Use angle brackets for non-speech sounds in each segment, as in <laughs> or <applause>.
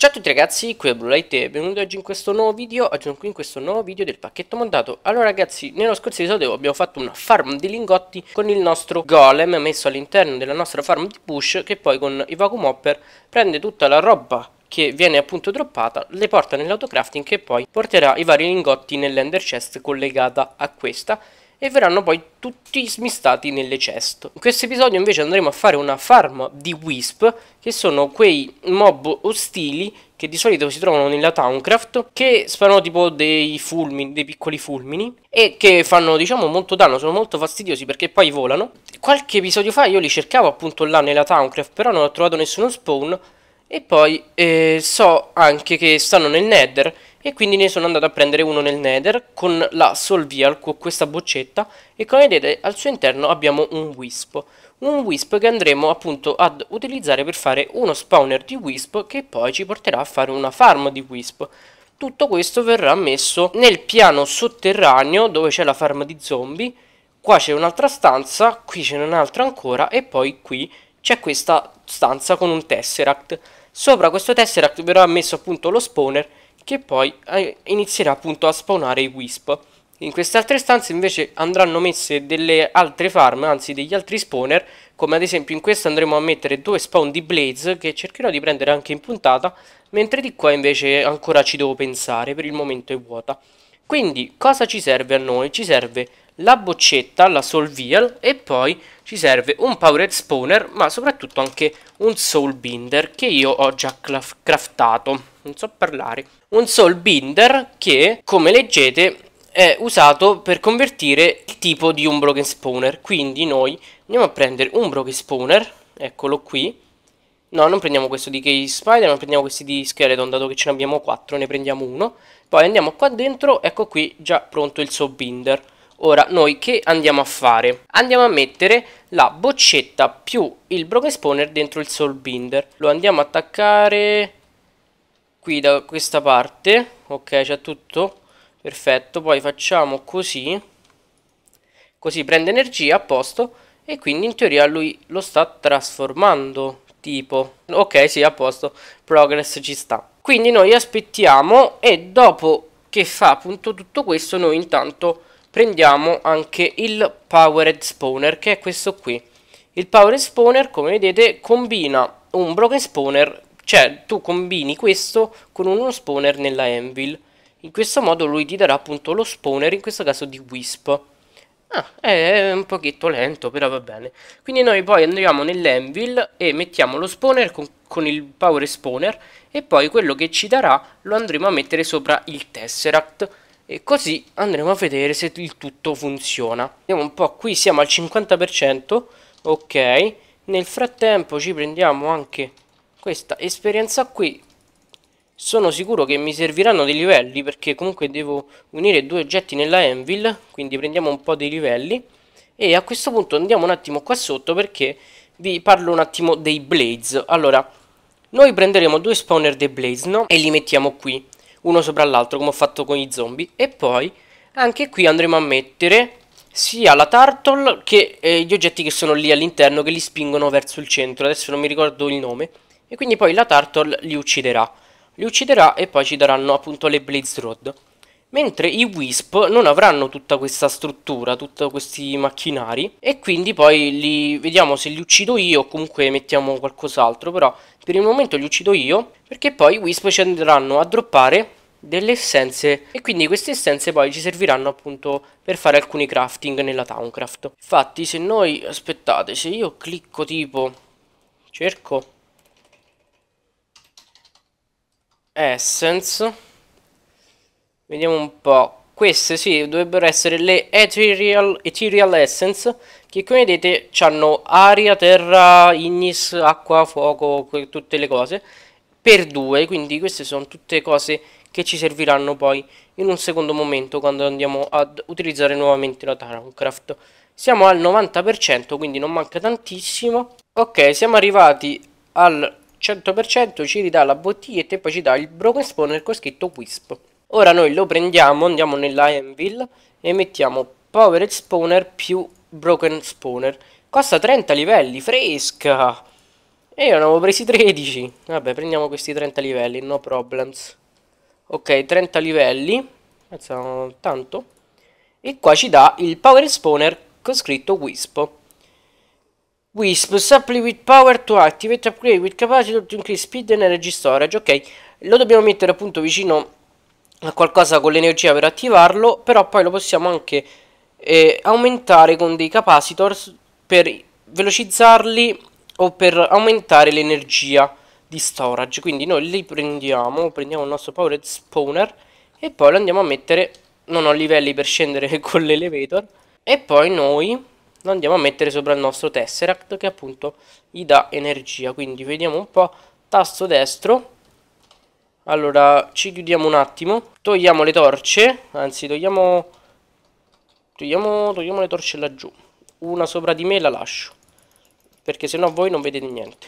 Ciao a tutti ragazzi, qui è BlueLight e benvenuti oggi in questo nuovo video Oggi sono qui in questo nuovo video del pacchetto montato Allora ragazzi, nello scorso episodio abbiamo fatto una farm di lingotti con il nostro golem Messo all'interno della nostra farm di push che poi con i vacuum hopper prende tutta la roba che viene appunto droppata, le porta nell'autocrafting che poi porterà i vari lingotti nell'ender chest collegata a questa e verranno poi tutti smistati nelle chest. In questo episodio invece andremo a fare una farm di Wisp, che sono quei mob ostili che di solito si trovano nella Towncraft, che sparano tipo dei fulmini, dei piccoli fulmini, e che fanno diciamo molto danno, sono molto fastidiosi perché poi volano. Qualche episodio fa io li cercavo appunto là nella Towncraft, però non ho trovato nessuno spawn, e poi eh, so anche che stanno nel Nether, e quindi ne sono andato a prendere uno nel nether con la Solvial, con questa boccetta e come vedete al suo interno abbiamo un Wisp un Wisp che andremo appunto ad utilizzare per fare uno spawner di Wisp che poi ci porterà a fare una farm di Wisp tutto questo verrà messo nel piano sotterraneo dove c'è la farm di zombie qua c'è un'altra stanza, qui c'è un'altra ancora e poi qui c'è questa stanza con un tesseract sopra questo tesseract verrà messo appunto lo spawner che poi eh, inizierà appunto a spawnare i Wisp. In queste altre stanze invece andranno messe delle altre farm, anzi degli altri spawner, come ad esempio in questa andremo a mettere due spawn di Blaze che cercherò di prendere anche in puntata, mentre di qua invece ancora ci devo pensare, per il momento è vuota. Quindi cosa ci serve a noi? Ci serve la boccetta, la Soul Veal, e poi ci serve un Powered Spawner ma soprattutto anche un Soul Binder che io ho già craftato non so parlare. Un soul binder che, come leggete, è usato per convertire il tipo di un broken spawner. Quindi noi andiamo a prendere un broken spawner, eccolo qui. No, non prendiamo questo di Case Spider, ma prendiamo questi di Skeleton, dato che ce ne abbiamo 4, ne prendiamo uno. Poi andiamo qua dentro, ecco qui già pronto il soul binder. Ora, noi che andiamo a fare? Andiamo a mettere la boccetta più il broken spawner dentro il soul binder. Lo andiamo a attaccare qui da questa parte ok c'è tutto perfetto poi facciamo così così prende energia a posto e quindi in teoria lui lo sta trasformando tipo ok si sì a posto progress ci sta quindi noi aspettiamo e dopo che fa appunto tutto questo noi intanto prendiamo anche il powered spawner che è questo qui il power spawner come vedete combina un broken spawner cioè tu combini questo con uno spawner nella anvil. In questo modo lui ti darà appunto lo spawner, in questo caso di Wisp. Ah, è un pochetto lento, però va bene. Quindi noi poi andiamo nell'anvil e mettiamo lo spawner con, con il power spawner e poi quello che ci darà lo andremo a mettere sopra il tesseract e così andremo a vedere se il tutto funziona vediamo un po' qui siamo al 50% ok nel frattempo ci prendiamo anche questa esperienza qui sono sicuro che mi serviranno dei livelli perché comunque devo unire due oggetti nella anvil quindi prendiamo un po' dei livelli e a questo punto andiamo un attimo qua sotto perché vi parlo un attimo dei blades allora noi prenderemo due spawner dei blades no? e li mettiamo qui uno sopra l'altro come ho fatto con i zombie e poi anche qui andremo a mettere sia la turtle che eh, gli oggetti che sono lì all'interno che li spingono verso il centro adesso non mi ricordo il nome e quindi poi la Turtle li ucciderà. Li ucciderà e poi ci daranno appunto le Blaze Road. Mentre i Wisp non avranno tutta questa struttura, tutti questi macchinari. E quindi poi li vediamo se li uccido io o comunque mettiamo qualcos'altro. Però per il momento li uccido io. Perché poi i Wisp ci andranno a droppare delle essenze e quindi queste essenze poi ci serviranno appunto per fare alcuni crafting nella towncraft infatti se noi aspettate se io clicco tipo cerco Essence. Vediamo un po'. Queste sì, dovrebbero essere le Ethereal, Ethereal Essence, che come vedete hanno aria, terra, ignis, acqua, fuoco, tutte le cose, per due, quindi queste sono tutte cose che ci serviranno poi in un secondo momento quando andiamo ad utilizzare nuovamente la Tarancraft. Siamo al 90%, quindi non manca tantissimo. Ok, siamo arrivati al 100% ci ridà la bottiglietta e poi ci dà il broken spawner con scritto Wisp. Ora noi lo prendiamo, andiamo nella Anvil e mettiamo Powered Spawner più Broken Spawner. Costa 30 livelli, fresca! E io ne avevo presi 13. Vabbè, prendiamo questi 30 livelli, no problems. Ok, 30 livelli. Pensavo tanto. E qua ci dà il Power Spawner con scritto Wisp. Wisp, supply with power to activate, upgrade with capacitor to increase speed and energy storage. Ok, lo dobbiamo mettere appunto vicino a qualcosa con l'energia per attivarlo, però poi lo possiamo anche eh, aumentare con dei capacitor per velocizzarli o per aumentare l'energia di storage. Quindi noi li prendiamo, prendiamo il nostro powered spawner e poi lo andiamo a mettere, non ho livelli per scendere <laughs> con l'elevator, e poi noi lo andiamo a mettere sopra il nostro Tesseract che appunto gli dà energia. Quindi vediamo un po', tasto destro, allora ci chiudiamo un attimo, togliamo le torce, anzi togliamo, togliamo, togliamo le torce laggiù, una sopra di me la lascio, perché sennò voi non vedete niente.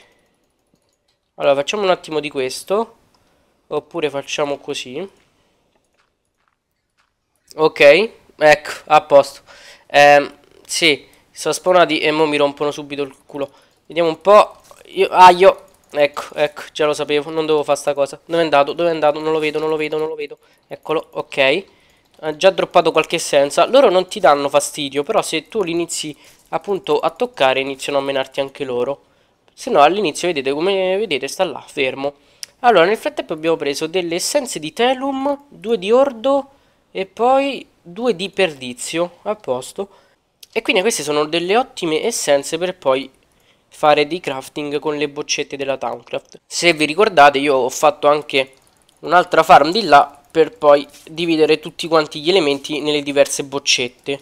Allora facciamo un attimo di questo, oppure facciamo così. Ok, ecco, a posto. Eh, sì, sono spawnati e mo mi rompono subito il culo. Vediamo un po'. Io, ah, io. Ecco, ecco, già lo sapevo, non devo fare sta cosa. Dove è andato? Dove è andato? Non lo vedo, non lo vedo, non lo vedo. Eccolo, ok. Ha già droppato qualche essenza. Loro non ti danno fastidio, però se tu li inizi appunto a toccare iniziano a menarti anche loro. Se no all'inizio vedete come vedete sta là, fermo. Allora, nel frattempo abbiamo preso delle essenze di Telum, due di Ordo e poi due di Perdizio, a posto. E quindi queste sono delle ottime essenze per poi fare dei crafting con le boccette della Towncraft. Se vi ricordate io ho fatto anche un'altra farm di là per poi dividere tutti quanti gli elementi nelle diverse boccette.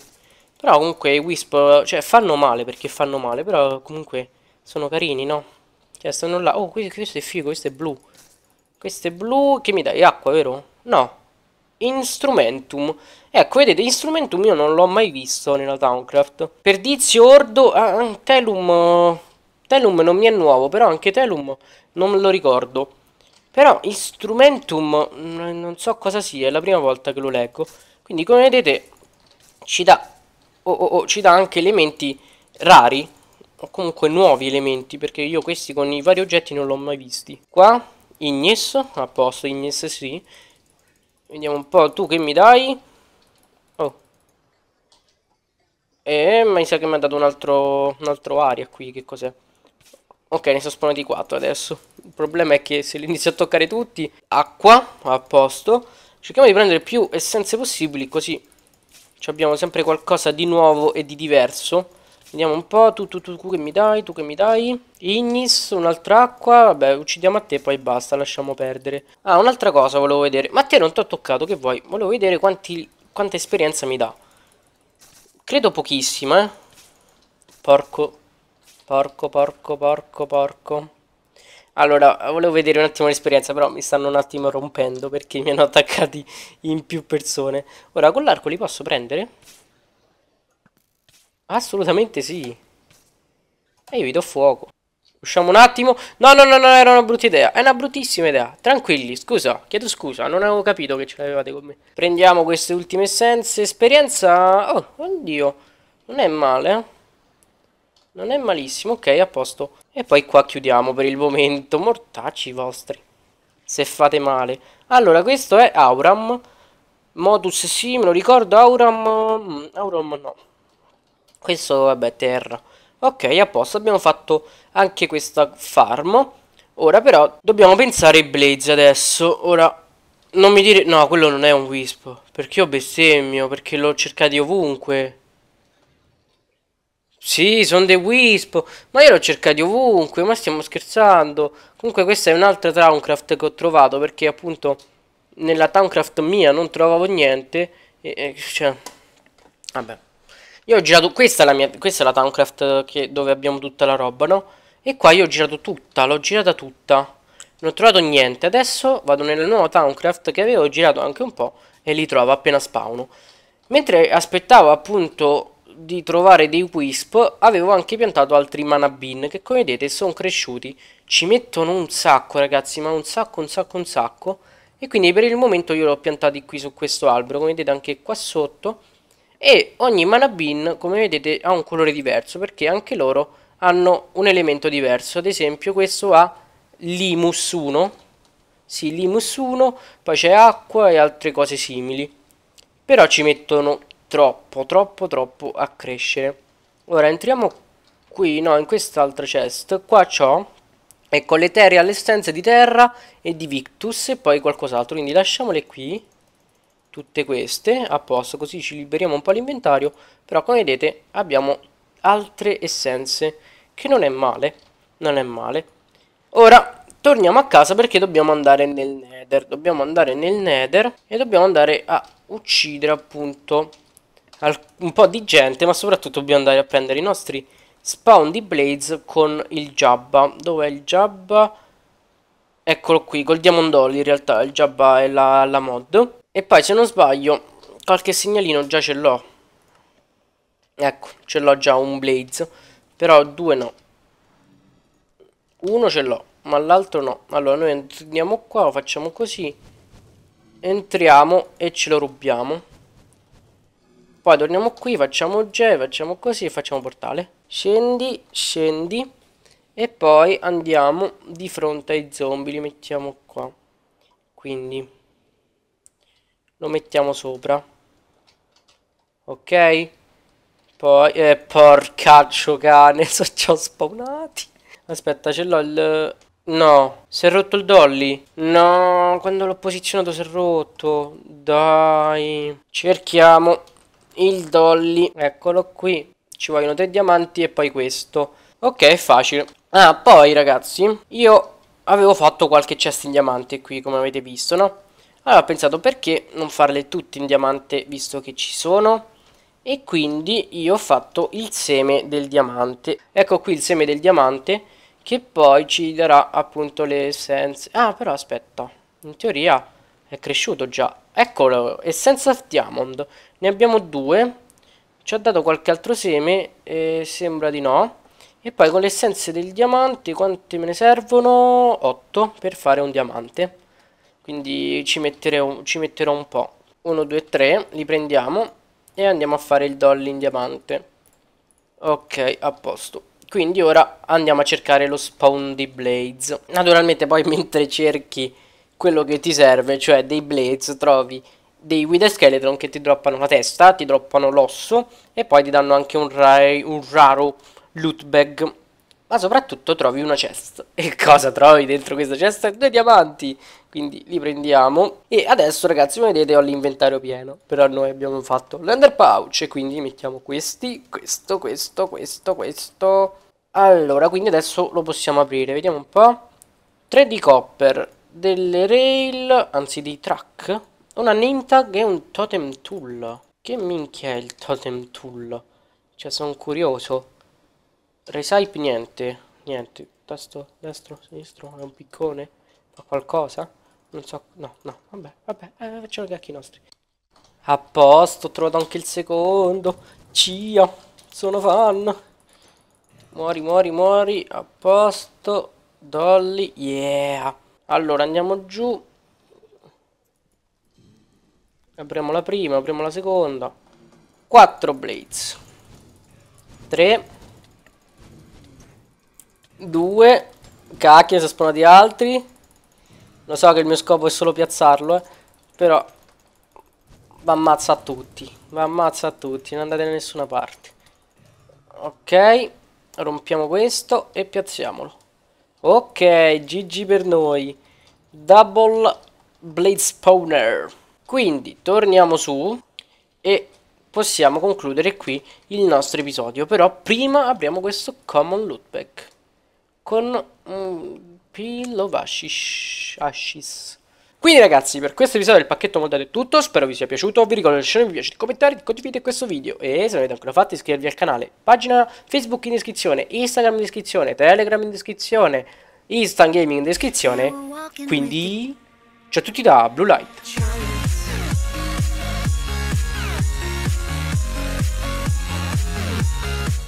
Però comunque i Wisp, cioè fanno male perché fanno male, però comunque sono carini, no? Cioè stanno là, oh questo è figo, questo è blu. Questo è blu, che mi dai? Acqua, vero? No, Instrumentum. Ecco, vedete, Instrumentum io non l'ho mai visto nella Towncraft. Perdizio, Ordo, ah, ah, Telum... Telum non mi è nuovo, però anche Telum non lo ricordo. Però Instrumentum non so cosa sia, è la prima volta che lo leggo. Quindi come vedete ci dà, oh, oh, oh, ci dà anche elementi rari, o comunque nuovi elementi, perché io questi con i vari oggetti non l'ho mai visti. Qua Ignis, a posto, Ignis sì. Vediamo un po', tu che mi dai? Oh. Eh, ma mi sa che mi ha dato un altro, un altro aria qui, che cos'è? Ok, ne sono spawnati 4 adesso. Il problema è che se li inizio a toccare tutti... Acqua, a posto. Cerchiamo di prendere più essenze possibili, così abbiamo sempre qualcosa di nuovo e di diverso. Vediamo un po', tu, tu, tu, tu che mi dai, tu che mi dai Ignis, un'altra acqua, vabbè uccidiamo a te poi basta, lasciamo perdere Ah, un'altra cosa volevo vedere, ma a te non ti ho toccato, che vuoi? Volevo vedere quanti, quanta esperienza mi dà Credo pochissima, eh Porco, porco, porco, porco, porco Allora, volevo vedere un attimo l'esperienza, però mi stanno un attimo rompendo perché mi hanno attaccati in più persone Ora, con l'arco li posso prendere? Assolutamente sì. E io vi do fuoco. Usciamo un attimo. No, no, no, no, era una brutta idea. È una bruttissima idea. Tranquilli, scusa. Chiedo scusa, non avevo capito che ce l'avevate con me. Prendiamo queste ultime essenze. Esperienza... Oh, oddio. Non è male, eh. Non è malissimo. Ok, a posto. E poi qua chiudiamo per il momento. Mortacci vostri. Se fate male. Allora, questo è Auram. Modus sì, me lo ricordo. Auram... Mm, Auram no. Questo vabbè terra. Ok, a posto, abbiamo fatto anche questa farm. Ora però dobbiamo pensare ai blaze adesso. Ora, non mi dire... No, quello non è un wisp. Perché io bestemmio, perché l'ho cercato ovunque. Sì, sono dei Wisp, ma io l'ho cercato ovunque, ma stiamo scherzando. Comunque questa è un'altra Towncraft che ho trovato, perché appunto nella Towncraft mia non trovavo niente. E, e, cioè, vabbè. Io ho girato, questa è la, mia, questa è la Towncraft eh, che, dove abbiamo tutta la roba, no? E qua io ho girato tutta, l'ho girata tutta. Non ho trovato niente. Adesso vado nella nuova Towncraft che avevo, girato anche un po' e li trovo appena spawno. Mentre aspettavo appunto di trovare dei Wisp, avevo anche piantato altri mana bean che come vedete sono cresciuti. Ci mettono un sacco ragazzi, ma un sacco, un sacco, un sacco. E quindi per il momento io l'ho piantati qui su questo albero, come vedete anche qua sotto e ogni mana bin come vedete ha un colore diverso perché anche loro hanno un elemento diverso ad esempio questo ha limus 1 sì limus 1 poi c'è acqua e altre cose simili però ci mettono troppo troppo troppo a crescere ora entriamo qui no in quest'altra chest qua c'ho ecco le terre all'estenza di terra e di victus e poi qualcos'altro quindi lasciamole qui tutte queste a posto così ci liberiamo un po' l'inventario però come vedete abbiamo altre essenze che non è male non è male ora torniamo a casa perché dobbiamo andare nel nether dobbiamo andare nel nether e dobbiamo andare a uccidere appunto un po' di gente ma soprattutto dobbiamo andare a prendere i nostri spawn di blaze con il jabba dov'è il jabba eccolo qui col diamond diamondolly in realtà il jabba è la, la mod e poi se non sbaglio qualche segnalino già ce l'ho. Ecco, ce l'ho già un blaze. Però due no. Uno ce l'ho, ma l'altro no. Allora noi andiamo qua, facciamo così. Entriamo e ce lo rubiamo. Poi torniamo qui, facciamo J, facciamo così e facciamo portale. Scendi, scendi. E poi andiamo di fronte ai zombie, li mettiamo qua. Quindi lo mettiamo sopra ok poi eh, porcaccio cane <laughs> so ci ho spawnati aspetta ce l'ho il no si è rotto il dolly no quando l'ho posizionato si è rotto dai cerchiamo il dolly eccolo qui ci vogliono tre diamanti e poi questo ok facile ah poi ragazzi io avevo fatto qualche chest in diamanti qui come avete visto no allora ho pensato perché non farle tutte in diamante visto che ci sono e quindi io ho fatto il seme del diamante. Ecco qui il seme del diamante che poi ci darà appunto le essenze. Ah però aspetta, in teoria è cresciuto già. Eccolo, Essence of Diamond. Ne abbiamo due. Ci ha dato qualche altro seme? Eh, sembra di no. E poi con le essenze del diamante quante me ne servono? 8 per fare un diamante quindi ci, metterò, ci metterò un po'. 1, 2, 3, li prendiamo e andiamo a fare il doll in diamante. Ok, a posto. Quindi ora andiamo a cercare lo spawn di Blades. Naturalmente poi <laughs> mentre cerchi quello che ti serve, cioè dei Blades, trovi dei wither skeleton che ti droppano la testa, ti droppano l'osso e poi ti danno anche un, rai, un raro loot bag ma soprattutto trovi una chest. E cosa trovi dentro questa chest? Due diamanti! Quindi li prendiamo. E adesso ragazzi, come vedete ho l'inventario pieno. Però noi abbiamo fatto l'ender pouch, e quindi mettiamo questi, questo, questo, questo, questo. Allora, quindi adesso lo possiamo aprire. Vediamo un po'. 3 di copper, delle rail, anzi di track, una name tag e un totem tool. Che minchia è il totem tool? Cioè, sono curioso. Resalp niente. Niente. Tasto destro, sinistro, è un piccone. Fa qualcosa? Non so. No, no. Vabbè, vabbè. Eh, facciamo i cacchi nostri. A posto, ho trovato anche il secondo. Cia. Sono fan. Muori, muori, muori. A posto. Dolly. Yeah. Allora, andiamo giù. Apriamo la prima, apriamo la seconda. 4 blades. 3 Due. Cacchio, si espona di altri. Lo so che il mio scopo è solo piazzarlo, eh. Però... Va ammazza a tutti. Va ammazza a tutti. Non andate da nessuna parte. Ok. Rompiamo questo e piazziamolo. Ok, GG per noi. Double Blade Spawner. Quindi, torniamo su. E possiamo concludere qui il nostro episodio. Però prima abbiamo questo Common Lootback con mm, Pilovashish. Quindi ragazzi per questo episodio del pacchetto montato è tutto, spero vi sia piaciuto, vi ricordo di lasciare un mi piace, di commentare, di condividere questo video e se non avete ancora fatto iscrivervi al canale, pagina Facebook in descrizione, Instagram in descrizione, Telegram in descrizione, Instant Gaming in descrizione, quindi ciao a tutti da Blue Light.